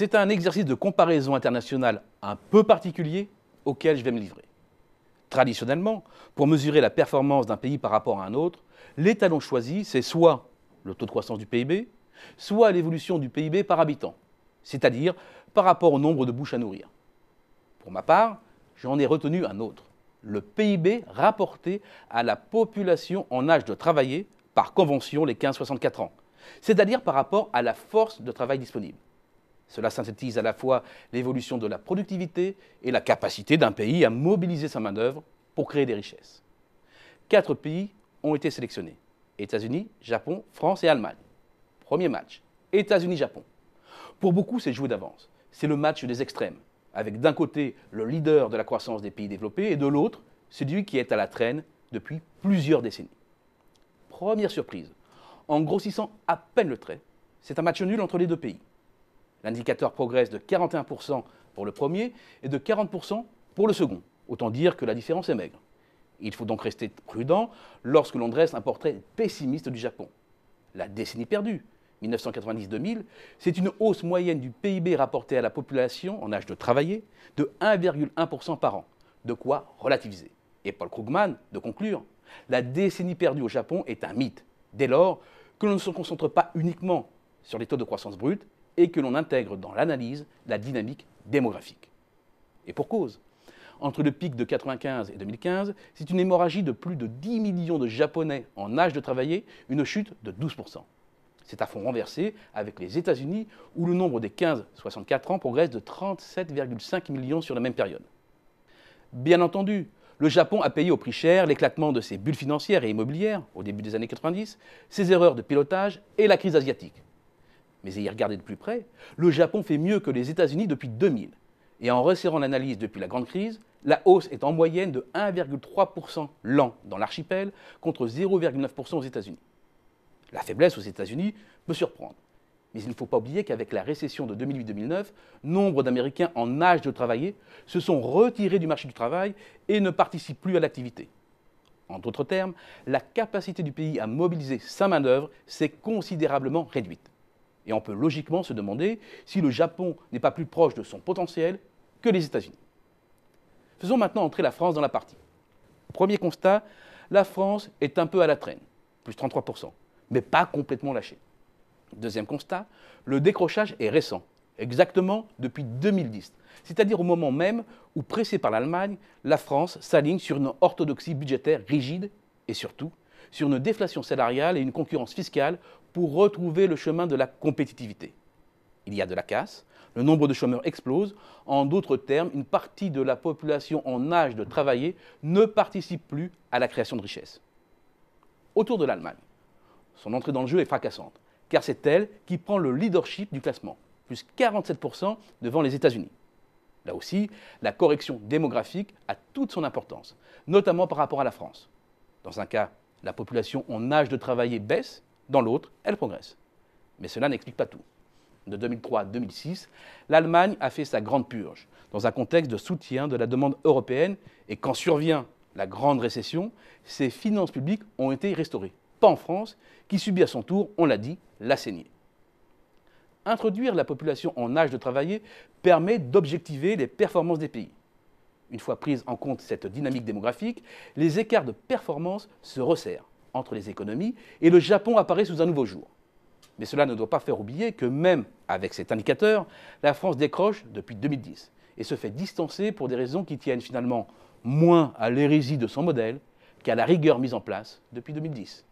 C'est un exercice de comparaison internationale un peu particulier auquel je vais me livrer. Traditionnellement, pour mesurer la performance d'un pays par rapport à un autre, l'étalon choisi, c'est soit le taux de croissance du PIB, soit l'évolution du PIB par habitant, c'est-à-dire par rapport au nombre de bouches à nourrir. Pour ma part, j'en ai retenu un autre, le PIB rapporté à la population en âge de travailler, par convention les 15-64 ans, c'est-à-dire par rapport à la force de travail disponible. Cela synthétise à la fois l'évolution de la productivité et la capacité d'un pays à mobiliser sa main-d'œuvre pour créer des richesses. Quatre pays ont été sélectionnés États-Unis, Japon, France et Allemagne. Premier match États-Unis-Japon. Pour beaucoup, c'est joué d'avance. C'est le match des extrêmes, avec d'un côté le leader de la croissance des pays développés et de l'autre celui qui est à la traîne depuis plusieurs décennies. Première surprise, en grossissant à peine le trait, c'est un match nul entre les deux pays. L'indicateur progresse de 41% pour le premier et de 40% pour le second. Autant dire que la différence est maigre. Il faut donc rester prudent lorsque l'on dresse un portrait pessimiste du Japon. La décennie perdue, 1990-2000, c'est une hausse moyenne du PIB rapportée à la population en âge de travailler de 1,1% par an, de quoi relativiser. Et Paul Krugman, de conclure, la décennie perdue au Japon est un mythe, dès lors que l'on ne se concentre pas uniquement sur les taux de croissance brute, et que l'on intègre dans l'analyse la dynamique démographique. Et pour cause. Entre le pic de 1995 et 2015, c'est une hémorragie de plus de 10 millions de Japonais en âge de travailler, une chute de 12%. C'est à fond renversé avec les États-Unis, où le nombre des 15-64 ans progresse de 37,5 millions sur la même période. Bien entendu, le Japon a payé au prix cher l'éclatement de ses bulles financières et immobilières au début des années 90, ses erreurs de pilotage et la crise asiatique mais y regardé de plus près, le Japon fait mieux que les États-Unis depuis 2000. Et en resserrant l'analyse depuis la grande crise, la hausse est en moyenne de 1,3% l'an dans l'archipel contre 0,9% aux États-Unis. La faiblesse aux États-Unis peut surprendre. Mais il ne faut pas oublier qu'avec la récession de 2008-2009, nombre d'Américains en âge de travailler se sont retirés du marché du travail et ne participent plus à l'activité. En d'autres termes, la capacité du pays à mobiliser sa main-d'œuvre s'est considérablement réduite. Et on peut logiquement se demander si le Japon n'est pas plus proche de son potentiel que les États-Unis. Faisons maintenant entrer la France dans la partie. Premier constat, la France est un peu à la traîne, plus 33%, mais pas complètement lâchée. Deuxième constat, le décrochage est récent, exactement depuis 2010, c'est-à-dire au moment même où, pressée par l'Allemagne, la France s'aligne sur une orthodoxie budgétaire rigide et surtout sur une déflation salariale et une concurrence fiscale pour retrouver le chemin de la compétitivité. Il y a de la casse, le nombre de chômeurs explose, en d'autres termes, une partie de la population en âge de travailler ne participe plus à la création de richesses. Autour de l'Allemagne, son entrée dans le jeu est fracassante, car c'est elle qui prend le leadership du classement, plus 47% devant les États-Unis. Là aussi, la correction démographique a toute son importance, notamment par rapport à la France. Dans un cas la population en âge de travailler baisse, dans l'autre, elle progresse. Mais cela n'explique pas tout. De 2003 à 2006, l'Allemagne a fait sa grande purge, dans un contexte de soutien de la demande européenne, et quand survient la grande récession, ses finances publiques ont été restaurées. Pas en France, qui subit à son tour, on l'a dit, la saignée. Introduire la population en âge de travailler permet d'objectiver les performances des pays. Une fois prise en compte cette dynamique démographique, les écarts de performance se resserrent entre les économies et le Japon apparaît sous un nouveau jour. Mais cela ne doit pas faire oublier que même avec cet indicateur, la France décroche depuis 2010 et se fait distancer pour des raisons qui tiennent finalement moins à l'hérésie de son modèle qu'à la rigueur mise en place depuis 2010.